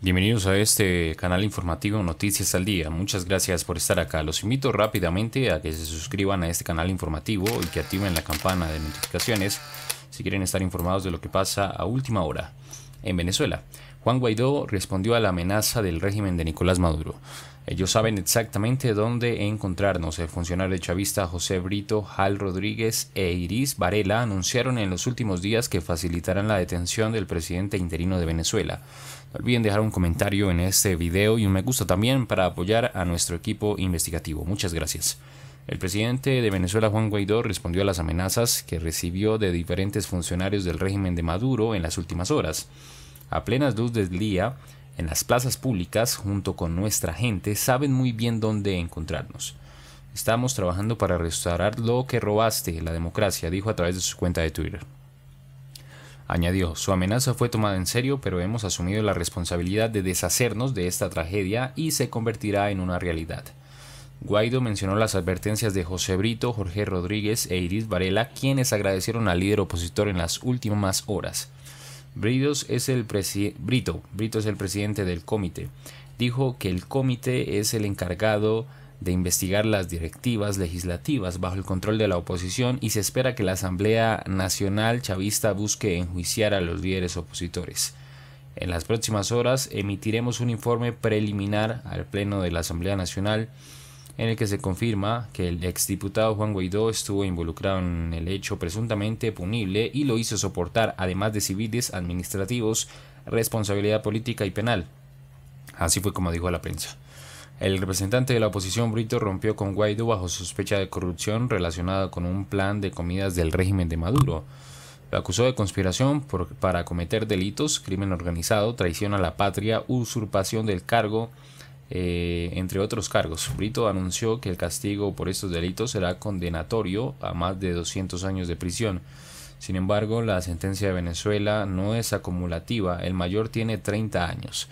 Bienvenidos a este canal informativo Noticias al Día. Muchas gracias por estar acá. Los invito rápidamente a que se suscriban a este canal informativo y que activen la campana de notificaciones si quieren estar informados de lo que pasa a última hora. En Venezuela, Juan Guaidó respondió a la amenaza del régimen de Nicolás Maduro. Ellos saben exactamente dónde encontrarnos. El funcionario chavista José Brito, Hal Rodríguez e Iris Varela anunciaron en los últimos días que facilitarán la detención del presidente interino de Venezuela. No olviden dejar un comentario en este video y un me gusta también para apoyar a nuestro equipo investigativo. Muchas gracias. El presidente de Venezuela, Juan Guaidó, respondió a las amenazas que recibió de diferentes funcionarios del régimen de Maduro en las últimas horas. A plenas luz del día, en las plazas públicas, junto con nuestra gente, saben muy bien dónde encontrarnos. Estamos trabajando para restaurar lo que robaste, la democracia, dijo a través de su cuenta de Twitter. Añadió, su amenaza fue tomada en serio, pero hemos asumido la responsabilidad de deshacernos de esta tragedia y se convertirá en una realidad. Guaido mencionó las advertencias de José Brito, Jorge Rodríguez e Iris Varela, quienes agradecieron al líder opositor en las últimas horas es el, Brito, Brito es el presidente del comité. Dijo que el comité es el encargado de investigar las directivas legislativas bajo el control de la oposición y se espera que la Asamblea Nacional Chavista busque enjuiciar a los líderes opositores. En las próximas horas emitiremos un informe preliminar al Pleno de la Asamblea Nacional en el que se confirma que el exdiputado Juan Guaidó estuvo involucrado en el hecho presuntamente punible y lo hizo soportar, además de civiles administrativos, responsabilidad política y penal. Así fue como dijo a la prensa. El representante de la oposición Brito rompió con Guaidó bajo sospecha de corrupción relacionada con un plan de comidas del régimen de Maduro. Lo acusó de conspiración para cometer delitos, crimen organizado, traición a la patria, usurpación del cargo, eh, entre otros cargos, Brito anunció que el castigo por estos delitos será condenatorio a más de 200 años de prisión. Sin embargo, la sentencia de Venezuela no es acumulativa, el mayor tiene 30 años.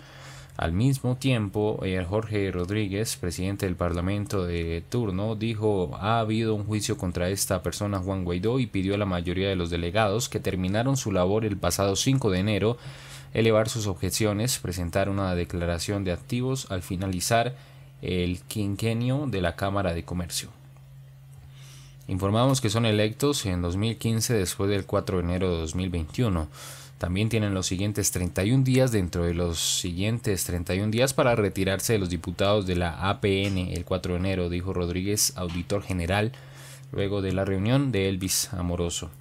Al mismo tiempo, eh, Jorge Rodríguez, presidente del Parlamento de turno, dijo ha habido un juicio contra esta persona, Juan Guaidó, y pidió a la mayoría de los delegados que terminaron su labor el pasado 5 de enero elevar sus objeciones, presentar una declaración de activos al finalizar el quinquenio de la Cámara de Comercio. Informamos que son electos en 2015 después del 4 de enero de 2021. También tienen los siguientes 31 días dentro de los siguientes 31 días para retirarse de los diputados de la APN el 4 de enero, dijo Rodríguez, auditor general, luego de la reunión de Elvis Amoroso.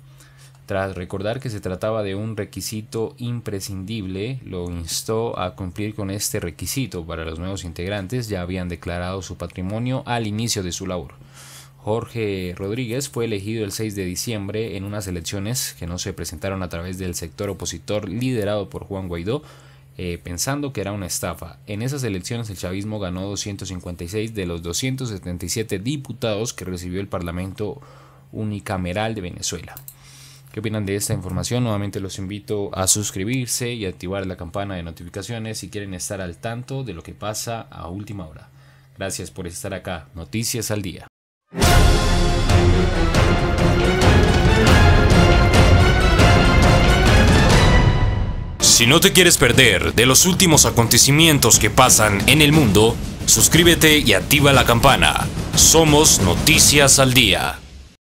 Tras recordar que se trataba de un requisito imprescindible, lo instó a cumplir con este requisito para los nuevos integrantes, ya habían declarado su patrimonio al inicio de su labor. Jorge Rodríguez fue elegido el 6 de diciembre en unas elecciones que no se presentaron a través del sector opositor liderado por Juan Guaidó, eh, pensando que era una estafa. En esas elecciones el chavismo ganó 256 de los 277 diputados que recibió el Parlamento unicameral de Venezuela. ¿Qué opinan de esta información? Nuevamente los invito a suscribirse y activar la campana de notificaciones si quieren estar al tanto de lo que pasa a última hora. Gracias por estar acá. Noticias al día. Si no te quieres perder de los últimos acontecimientos que pasan en el mundo, suscríbete y activa la campana. Somos Noticias al Día.